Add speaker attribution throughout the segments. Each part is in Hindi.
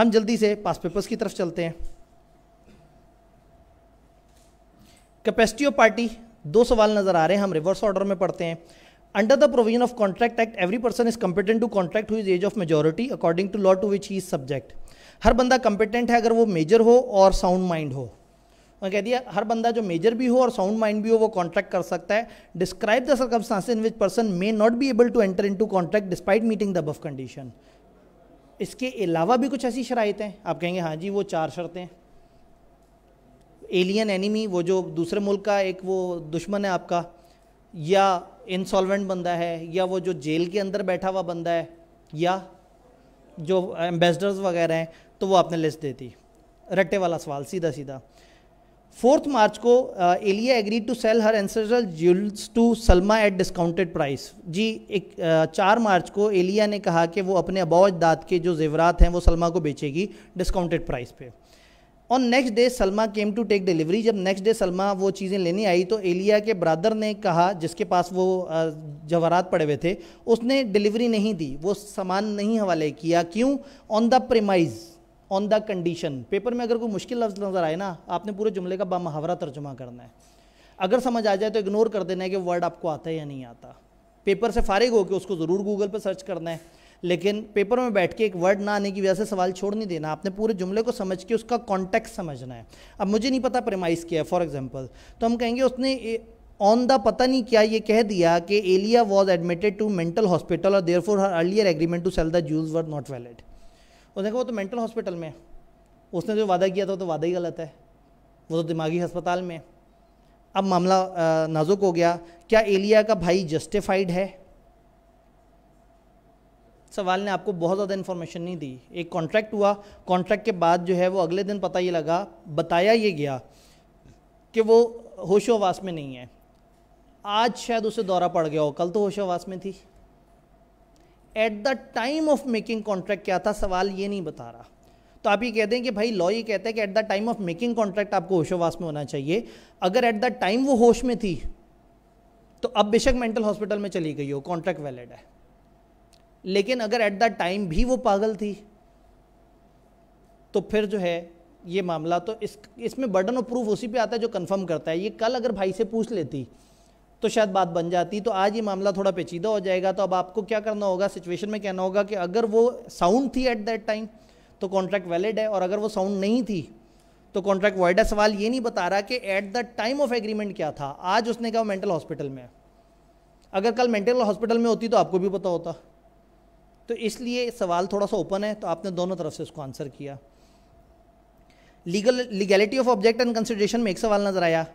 Speaker 1: हम जल्दी से पास पेपर्स की तरफ चलते हैं कैपेसिटी ऑफ पार्टी दो सवाल नजर आ रहे हैं हम रिवर्स ऑर्डर में पढ़ते हैं under the provision of contract act every person is competent to contract who age of majority according to law to which he subject हर बंदा कंपिटेंट है अगर वो मेजर हो और साउंड माइंड हो मैं कह दिया हर बंदा जो मेजर भी हो और साउंड माइंड भी हो वो कॉन्ट्रैक्ट कर सकता है describe the circumstances in which person may not be able to enter in to contract despite meeting the above condition इसके अलावा भी कुछ ऐसी शराइत हैं आप कहेंगे हाँ जी वो चार शर्तें हैं एलियन एनिमी वो जो दूसरे मुल्क का एक वो दुश्मन है आपका या इंसॉल्वेंट बंदा है या वो जो जेल के अंदर बैठा हुआ बंदा है या जो एम्बेसडर्स वगैरह हैं तो वो आपने लिस्ट दे दी रट्टे वाला सवाल सीधा सीधा फोर्थ मार्च को Aliya agreed to sell her ancestral jewels to Salma at discounted price जी एक चार मार्च को एलिया ने कहा कि वो अपने अबौज दाद के जो जेवरात हैं वो सलमा को बेचेगी डिस्काउंटेड प्राइस पे और next day Salma came to take delivery जब नेक्स्ट डे सलमा वो चीज़ें लेने आई तो एलिया के ब्रदर ने कहा जिसके पास वो जवाहरात पड़े हुए थे उसने डिलीवरी नहीं दी वो सामान नहीं हवाले किया क्यों on the premise on the condition paper में अगर कोई मुश्किल लफ्ज़ नज़र आए ना आपने पूरे जुमले का बा मुहावरा तर्जुमा करना है अगर समझ आ जाए तो इग्नोर कर देना है कि वर्ड आपको आता है या नहीं आता पेपर से फारिग होकर उसको ज़रूर गूगल पर सर्च करना है लेकिन पेपर में बैठ के एक वर्ड ना आने की वजह से सवाल छोड़ नहीं देना आपने पूरे जुमले को समझ के उसका कॉन्टेक्स्ट समझना है अब मुझे नहीं पता प्रेमाइज़ किया है फॉर एग्जाम्पल तो हम कहेंगे उसने ऑन द पता नहीं क्या ये कह दिया कि Aliya was admitted to mental hospital और therefore her earlier agreement to sell the जूज वर नॉट वैलिड और देखो वो तो मेंटल हॉस्पिटल में है उसने जो वादा किया था वो तो वादा ही गलत है वो तो दिमागी अस्पताल में अब मामला नाजुक हो गया क्या एलिया का भाई जस्टिफाइड है सवाल ने आपको बहुत ज़्यादा इन्फॉर्मेशन नहीं दी एक कॉन्ट्रैक्ट हुआ कॉन्ट्रैक्ट के बाद जो है वो अगले दिन पता ये लगा बताया ये गया कि वो होशोवास में नहीं है आज शायद उसे दौरा पड़ गया हो कल तो होशोवास में थी at the time of making contract क्या था सवाल ये नहीं बता रहा तो आप ये कह दें कि भाई लॉ ये कहता है कि at the time of making contract आपको होशोवास में होना चाहिए अगर एट द टाइम वो होश में थी तो अब बेशक मेंटल हॉस्पिटल में चली गई हो कॉन्ट्रैक्ट वैलिड है लेकिन अगर एट द टाइम भी वो पागल थी तो फिर जो है ये मामला तो इस इसमें बर्डन ऑफ प्रूफ उसी पे आता है जो कंफर्म करता है ये कल अगर भाई से पूछ लेती तो शायद बात बन जाती तो आज ये मामला थोड़ा पेचीदा हो जाएगा तो अब आपको क्या करना होगा सिचुएशन में कहना होगा कि अगर वो साउंड थी एट दैट टाइम तो कॉन्ट्रैक्ट वैलिड है और अगर वो साउंड नहीं थी तो कॉन्ट्रैक्ट वाइड है सवाल ये नहीं बता रहा कि at the time of agreement क्या था आज उसने कहा मेंटल हॉस्पिटल में अगर कल मेंटल हॉस्पिटल में होती तो आपको भी पता होता तो इसलिए सवाल थोड़ा सा ओपन है तो आपने दोनों तरफ से उसको आंसर किया legal legality of object and consideration में एक सवाल नजर आया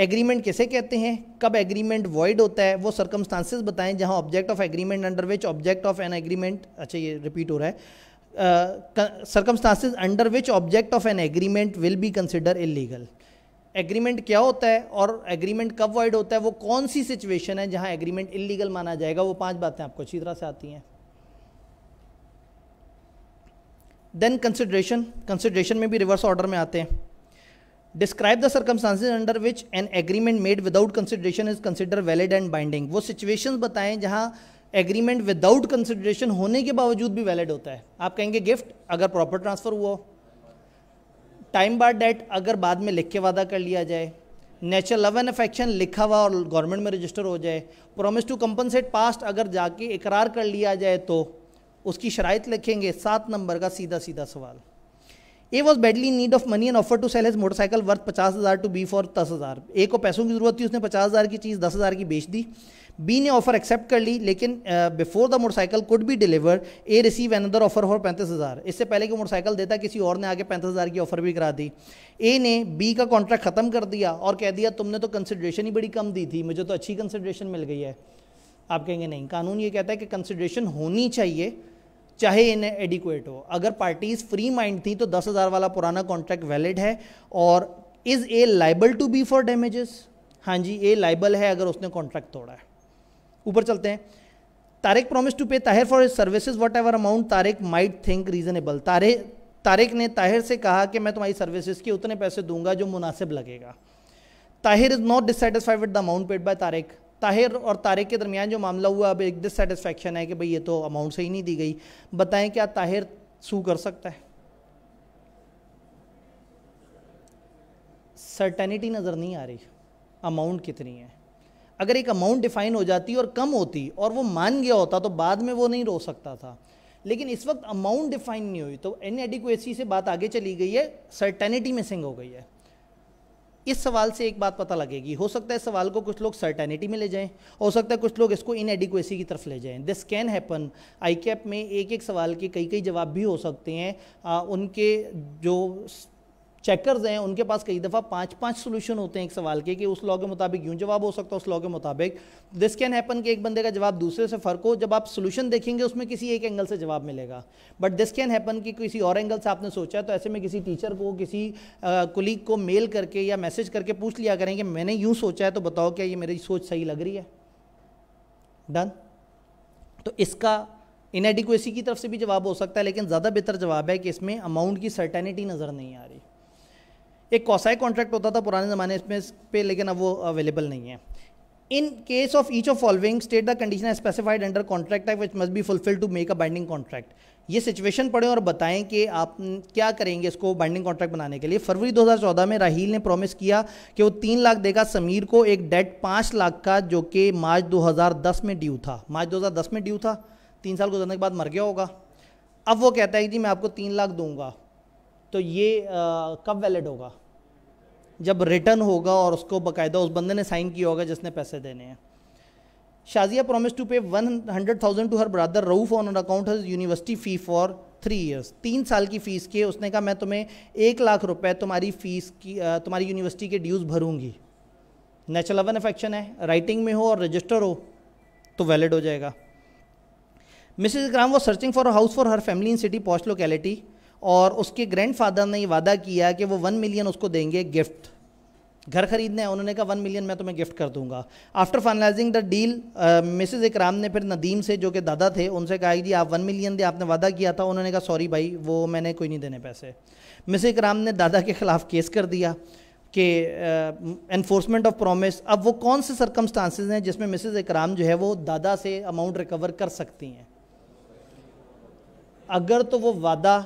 Speaker 1: एग्रीमेंट कैसे कहते हैं कब एग्रीमेंट वॉइड होता है वो सर्कमस्टांसिस बताएं जहां object of agreement under which object of an agreement अच्छा ये रिपीट हो रहा है circumstances under which object of an agreement will be consider illegal agreement क्या होता है और एग्रीमेंट कब वॉइड होता है वो कौन सी सिचुएशन है जहां एग्रीमेंट इलीगल माना जाएगा वो पांच बातें आपको अच्छी तरह से आती हैं देन कंसिड्रेशन कंसिड्रेशन में भी रिवर्स ऑर्डर में आते हैं describe the circumstances under which an agreement made without consideration is consider valid and binding वो सिचुएशन बताएं जहाँ एग्रीमेंट विदाउट कंसिडरेशन होने के बावजूद भी वैलिड होता है आप कहेंगे गिफ्ट अगर प्रॉपर ट्रांसफर हुआ टाइम बार डेट अगर बाद में लिख के वादा कर लिया जाए नेचुरल लव एंड अफेक्शन लिखा हुआ और गवर्नमेंट में रजिस्टर हो जाए प्रोमिस टू कंपनसेट पास्ट अगर जाके इकरार कर लिया जाए तो उसकी शराइत लिखेंगे सात नंबर का सीधा सीधा सवाल A was badly need of money and offer to sell his motorcycle worth पचास हज़ार टू बी फॉर दस हज़ार ए को पैसों की ज़रूरत थी उसने पचास हज़ार की चीज़ दस हज़ार की बेच दी बी ने ऑफर एक्सेप्ट कर ली लेकिन before the motorcycle could be deliver A receive another offer for पैंतीस हज़ार इससे पहले कि मोटरसाइकिल देता किसी और ने आगे पैंतीस हज़ार की ऑफर भी करा दी ए ने बी का कॉन्ट्रैक्ट ख़त्म कर दिया और कह दिया तुमने तो कंसिड्रेशन ही बड़ी कम दी थी मुझे तो अच्छी कंसिड्रेशन मिल गई है आप कहेंगे नहीं कानून ये कहता है कि कंसिड्रेशन होनी चाहिए चाहे इन एडिकुएट हो अगर पार्टीज फ्री माइंड थी तो दस हज़ार वाला पुराना कॉन्ट्रैक्ट वैलिड है और is A liable to be for damages हाँ जी ए लाइबल है अगर उसने कॉन्ट्रैक्ट तोड़ा है ऊपर चलते हैं Tariq promise to pay Tahir for services whatever amount Tariq might think reasonable तारे तारिक ने ताहिर से कहा कि मैं तुम्हारी सर्विसेज के उतने पैसे दूंगा जो मुनासिब लगेगा Tahir is not dissatisfied with the amount paid by Tariq Tahir और तारिक के दरमियान जो मामला हुआ अब एक डिससेटिस्फेक्शन है कि भाई ये तो अमाउंट से ही नहीं दी गई बताएं क्या ताहिर सू कर सकता है सर्टेनिटी नज़र नहीं आ रही अमाउंट कितनी है अगर एक अमाउंट डिफाइन हो जाती और कम होती और वो मान गया होता तो बाद में वो नहीं रो सकता था लेकिन इस वक्त अमाउंट डिफाइन नहीं हुई तो इन एडिक्वेसी से बात आगे चली गई है सर्टेनिटी मिसिंग हो गई है इस सवाल से एक बात पता लगेगी हो सकता है सवाल को कुछ लोग सर्टेनिटी में ले जाएं हो सकता है कुछ लोग इसको इन एडिक्वेसी की तरफ ले जाएं दिस कैन हैपन आई कैप में एक एक सवाल के कई कई जवाब भी हो सकते हैं आ, उनके जो चेकर्स हैं उनके पास कई दफ़ा पाँच पाँच सोल्यूशन होते हैं एक सवाल के कि उस लॉ के मुताबिक यूँ जवाब हो सकता है उस लॉ के मुताबिक दिस कैन हैपन कि एक बंदे का जवाब दूसरे से फ़र्क हो जब आप सोल्यूशन देखेंगे उसमें किसी एक एंगल से जवाब मिलेगा बट दिस कैन हैपन कि किसी और एंगल से आपने सोचा तो ऐसे में किसी टीचर को किसी कोलीग को मेल करके या मैसेज करके पूछ लिया करें कि मैंने यूँ सोचा है तो बताओ क्या ये मेरी सोच सही लग रही है डन तो इसका इनएडिक्वेसी की तरफ से भी जवाब हो सकता है लेकिन ज़्यादा बेहतर जवाब है कि इसमें अमाउंट की सर्टेनिटी नज़र नहीं आ रही एक कॉसाई कॉन्ट्रैक्ट होता था पुराने ज़माने में इस पे लेकिन अब वो अवेलेबल नहीं है in case of each of following state the condition specified under contract act which must be fulfil to make a binding contract ये सिचुएशन पढ़ें और बताएं कि आप क्या करेंगे इसको बाइंडिंग कॉन्ट्रैक्ट बनाने के लिए फरवरी 2014 में राहील ने प्रॉमिस किया कि वो तीन लाख देगा समीर को एक डेट पाँच लाख का जो कि मार्च 2010 में ड्यू था मार्च 2010 में ड्यू था तीन साल गुजरने के बाद मर गया होगा अब वो कहता है कि जी मैं आपको तीन लाख दूंगा तो ये आ, कब वैलिड होगा जब रिटर्न होगा और उसको बाकायदा उस बंदे ने साइन किया होगा जिसने पैसे देने हैं Shazia promise to pay one hundred thousand to her brother Rauf on account his university fee for three years तीन साल की फ़ीस के उसने कहा मैं तुम्हें एक लाख रुपए तुम्हारी फ़ीस की तुम्हारी यूनिवर्सिटी के ड्यूज़ भरूंगी नेचुरल अवन अफेक्शन है राइटिंग में हो और रजिस्टर हो तो वैलिड हो जाएगा Mrs Ikram was searching for house for her family in city posh locality और उसके ग्रैंडफादर ने वादा किया कि वो वन मिलियन उसको देंगे गिफ्ट घर खरीदना है उन्होंने कहा वन मिलियन मैं तुम्हें गिफ्ट कर दूंगा after finalizing the deal Mrs Ikram ने फिर नदीम से जो कि दादा थे उनसे कहा जी आप वन मिलियन दे आपने वादा किया था उन्होंने कहा सॉरी भाई वो मैंने कोई नहीं देने पैसे मिस इकराम ने दादा के ख़िलाफ़ केस कर दिया कि एनफोर्समेंट ऑफ प्रोमिस अब वो कौन से सरकमस्टांसिस हैं जिसमें मिसेज इकराम जो है वो दादा से अमाउंट रिकवर कर सकती हैं अगर तो वो वादा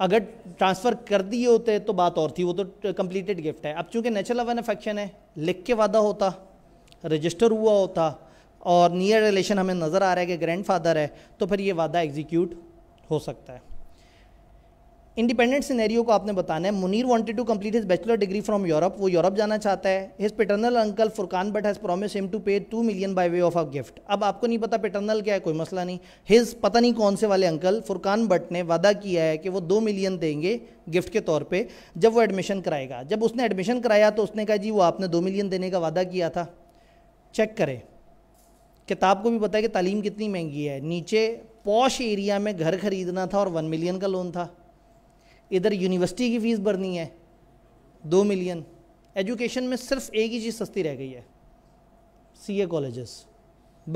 Speaker 1: अगर ट्रांसफ़र कर दिए होते तो बात और थी वो तो कंप्लीटेड गिफ्ट है अब चूंकि नेचुरल अवन अफेक्शन है लिख के वादा होता रजिस्टर हुआ होता और नियर रिलेशन हमें नज़र आ रहा है कि ग्रैंडफादर है तो फिर ये वादा एग्जीक्यूट हो सकता है इंडिपेंडेंट सिनेरियो को आपने बताना है Munir wanted to complete his bachelor degree from Europe वो यूरोप जाना चाहता है his paternal uncle Furqan but has promise him to pay two million by way of a gift अब आपको नहीं पता पेटर्नल क्या है कोई मसला नहीं हिज पता नहीं कौन से वाले अंकल फुरकान बट ने वादा किया है कि वो दो मिलियन देंगे गिफ्ट के तौर पर जब वो एडमिशन कराएगा जब उसने एडमिशन कराया तो उसने कहा जी वो आपने दो मिलियन देने का वादा किया था चेक करें किताब को भी पता है कि तालीम कितनी महंगी है नीचे पॉश एरिया में घर खरीदना था और वन मिलियन का लोन था इधर यूनिवर्सिटी की फ़ीस भरनी है दो मिलियन एजुकेशन में सिर्फ एक ही चीज़ सस्ती रह गई है सी ए कॉलेजेस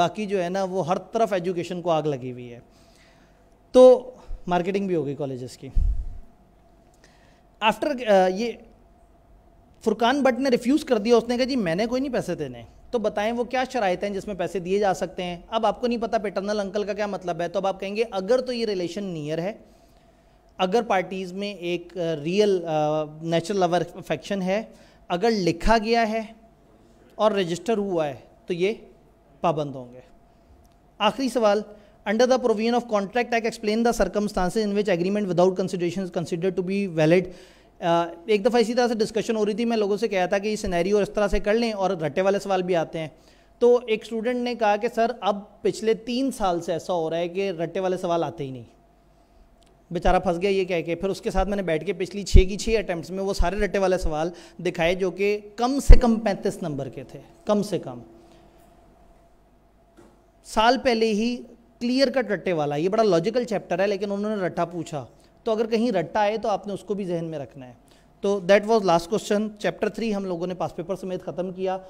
Speaker 1: बाकी जो है ना वो हर तरफ एजुकेशन को आग लगी हुई है तो मार्केटिंग भी हो गई कॉलेजेस की आफ्टर ये फुरकान भट्ट ने रिफ्यूज़ कर दिया उसने कहा जी मैंने कोई नहीं पैसे देने तो बताएं वो क्या शराइत हैं जिसमें पैसे दिए जा सकते हैं अब आपको नहीं पता पेटर्नल अंकल का क्या मतलब है तो अब आप कहेंगे अगर तो ये रिलेशन नियर है अगर पार्टीज़ में एक रियल नेचुरल लवर अफेक्शन है अगर लिखा गया है और रजिस्टर हुआ है तो ये पाबंद होंगे आखिरी सवाल under the provision of contract I explain the circumstances in which agreement without consideration consider to be valid एक दफ़ा इसी तरह से डिस्कशन हो रही थी मैं लोगों से कहा था कि ये सिनेरियो इस तरह से कर लें और रट्टे वाले सवाल भी आते हैं तो एक स्टूडेंट ने कहा कि सर अब पिछले तीन साल से ऐसा हो रहा है कि रट्टे वाले सवाल आते ही नहीं बेचारा फंस गया ये कह के फिर उसके साथ मैंने बैठ के पिछली छः की छः अटैम्प्ट में वो सारे रटे वाले सवाल दिखाए जो कि कम से कम पैंतीस नंबर के थे कम से कम साल पहले ही क्लियर कट रट्टे वाला ये बड़ा लॉजिकल चैप्टर है लेकिन उन्होंने रट्टा पूछा तो अगर कहीं रट्टा आए तो आपने उसको भी जहन में रखना है तो that was last question chapter three हम लोगों ने पास पेपर समेत ख़त्म किया